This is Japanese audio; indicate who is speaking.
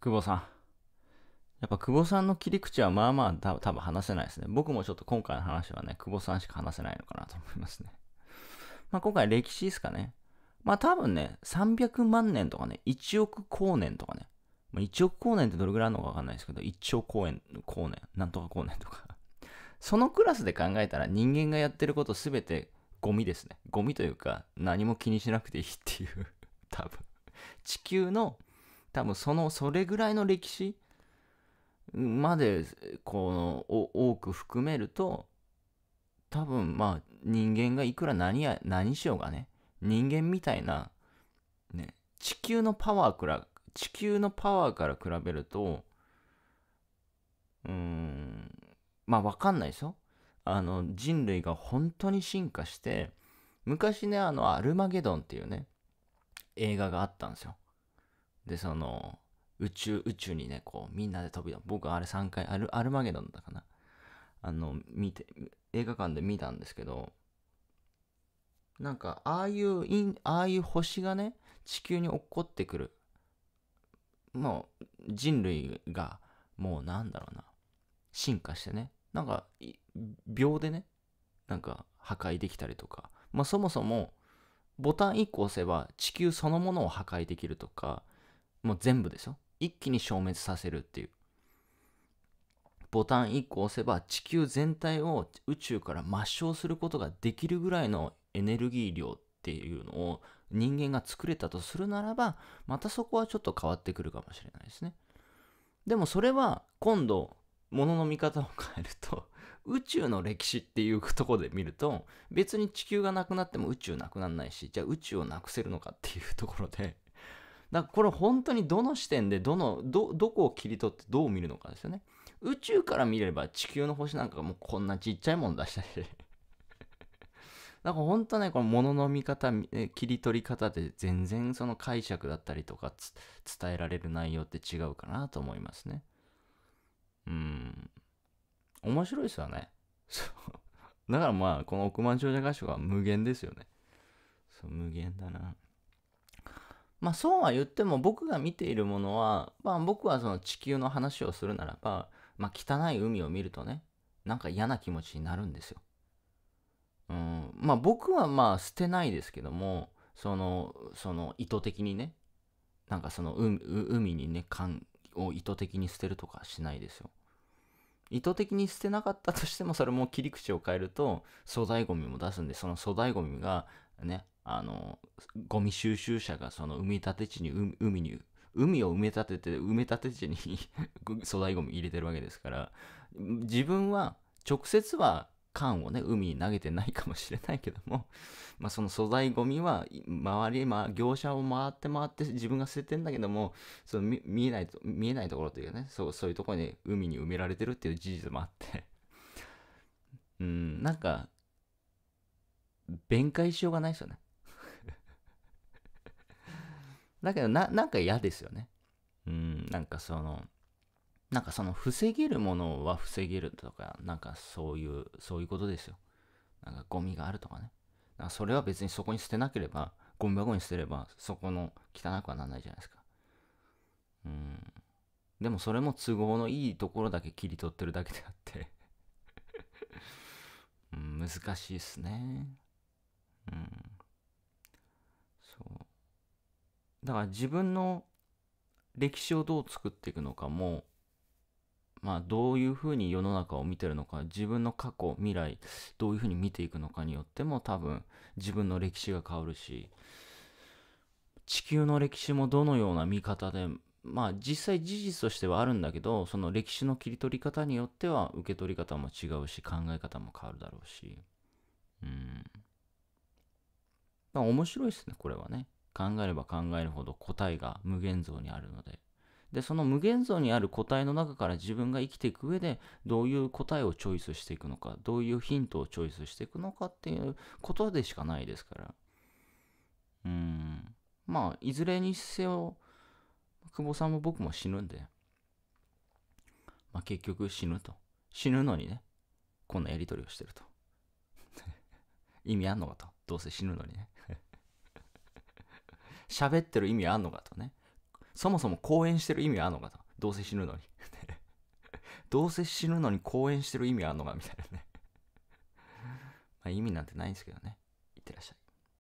Speaker 1: 久保さん。やっぱ久保さんの切り口はまあまあ多分話せないですね。僕もちょっと今回の話はね、久保さんしか話せないのかなと思いますね。まあ今回歴史ですかね。まあ多分ね、300万年とかね、1億光年とかね。まあ、1億光年ってどれぐらいあるのかわかんないですけど、1兆光年、光年、なんとか光年とか。そのクラスで考えたら人間がやってることすべてゴミですね。ゴミというか何も気にしなくていいっていう、多分。地球の多分そのそれぐらいの歴史までこの多く含めると多分まあ人間がいくら何や何しようがね人間みたいな、ね、地球のパワーから地球のパワーから比べるとうーんまあ分かんないですよあの人類が本当に進化して昔ねあの「アルマゲドン」っていうね映画があったんですよで、その、宇宙、宇宙にね、こう、みんなで飛び出僕あれ3回、アルアルマゲドンだかな。あの、見て、映画館で見たんですけど、なんか、ああいう、ああいう星がね、地球に落っこってくる。もう、人類が、もうなんだろうな、進化してね、なんか、秒でね、なんか、破壊できたりとか、まあそもそも、ボタン1個押せば地球そのものを破壊できるとか、もう全部ですよ。一気に消滅させるっていう。ボタン1個押せば地球全体を宇宙から抹消することができるぐらいのエネルギー量っていうのを人間が作れたとするならば、またそこはちょっと変わってくるかもしれないですね。でもそれは今度、物の見方を変えると、宇宙の歴史っていうとこで見ると、別に地球がなくなっても宇宙なくならないし、じゃあ宇宙をなくせるのかっていうところでだからこれ本当にどの視点でどのどこを切り取ってどう見るのかですよね宇宙から見れば地球の星なんかもうこんなちっちゃいもん出したし なんか本当ねこのものの見方切り取り方で全然その解釈だったりとか伝えられる内容って違うかなと思いますねうん面白いですよねそうだからまあこの億万長者合宿は無限ですよねそう無限だなまあそうは言っても僕が見ているものは、まあ僕はその地球の話をするならば、まあ汚い海を見るとね、なんか嫌な気持ちになるんですよ。うん、まあ僕はまあ捨てないですけども、その、その意図的にね、なんかその海海にね、缶を意図的に捨てるとかしないですよ。意図的に捨てなかったとしてもそれも切り口を変えると粗大ゴミも出すんでその粗大ゴミがねあの、ゴミ収集車がその埋め立て地に、海に、海を埋め立てて、埋め立て地に 粗大ゴミ入れてるわけですから、自分は直接は缶をね、海に投げてないかもしれないけども、まあ、その素材ゴミは、周り、まあ、業者を回って回って自分が捨ててんだけども、その見えない、見えないところというかね、そうそういうところに海に埋められてるっていう事実もあってうん、なんか、弁解しようがないですよね。だけどな、なんか嫌ですよね。うん、なんかその、なんかその防げるものは防げるとか、なんかそういう、そういうことですよ。なんかゴミがあるとかね。かそれは別にそこに捨てなければ、ゴミ箱に捨てれば、そこの汚くはならないじゃないですか。うん。でもそれも都合のいいところだけ切り取ってるだけであって うん、難しいっすね。うん。だから自分の歴史をどう作っていくのかも、まあどういうふうに世の中を見てるのか、自分の過去、未来、どういうふうに見ていくのかによっても多分自分の歴史が変わるし、地球の歴史もどのような見方で、まあ実際事実としてはあるんだけど、その歴史の切り取り方によっては受け取り方も違うし、考え方も変わるだろうし、うん。ま面白いですね、これはね。考えれば考えるほど答えが無限像にあるので。で、その無限像にある答えの中から自分が生きていく上で、どういう答えをチョイスしていくのか、どういうヒントをチョイスしていくのかっていうことでしかないですから。うん。まあ、いずれにせよ、久保さんも僕も死ぬんで、まあ結局死ぬと。死ぬのにね、こんなやり取りをしてると。意味あんのかと。どうせ死ぬのにね。喋ってる意味あんのかとね。そもそも講演してる意味あんのかと。どうせ死ぬのに。どうせ死ぬのに講演してる意味あんのかみたいなねまあ意味なんてないんですけどね。いってらっしゃい。